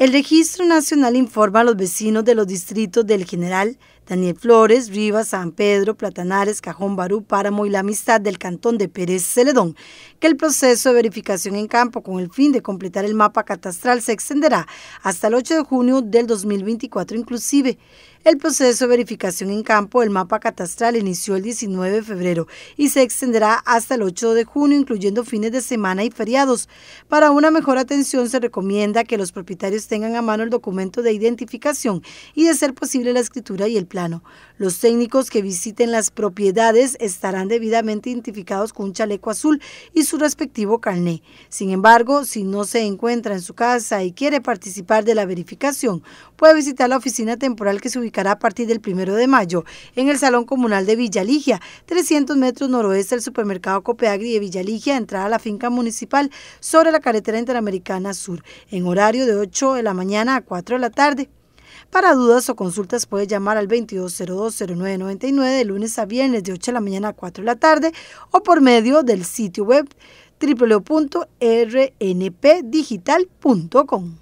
El Registro Nacional informa a los vecinos de los distritos del General, Daniel Flores, Rivas, San Pedro, Platanares, Cajón Barú, Páramo y la amistad del Cantón de Pérez Celedón, que el proceso de verificación en campo con el fin de completar el mapa catastral se extenderá hasta el 8 de junio del 2024 inclusive. El proceso de verificación en campo del mapa catastral inició el 19 de febrero y se extenderá hasta el 8 de junio, incluyendo fines de semana y feriados. Para una mejor atención se recomienda que los propietarios tengan a mano el documento de identificación y, de ser posible, la escritura y el plan los técnicos que visiten las propiedades estarán debidamente identificados con un chaleco azul y su respectivo carné. Sin embargo, si no se encuentra en su casa y quiere participar de la verificación, puede visitar la oficina temporal que se ubicará a partir del 1 de mayo en el Salón Comunal de Villaligia, 300 metros noroeste del supermercado Copeagri de Villaligia, entrada a la finca municipal sobre la carretera interamericana sur, en horario de 8 de la mañana a 4 de la tarde. Para dudas o consultas puede llamar al 2202-0999 de lunes a viernes de 8 de la mañana a 4 de la tarde o por medio del sitio web www.rnpdigital.com.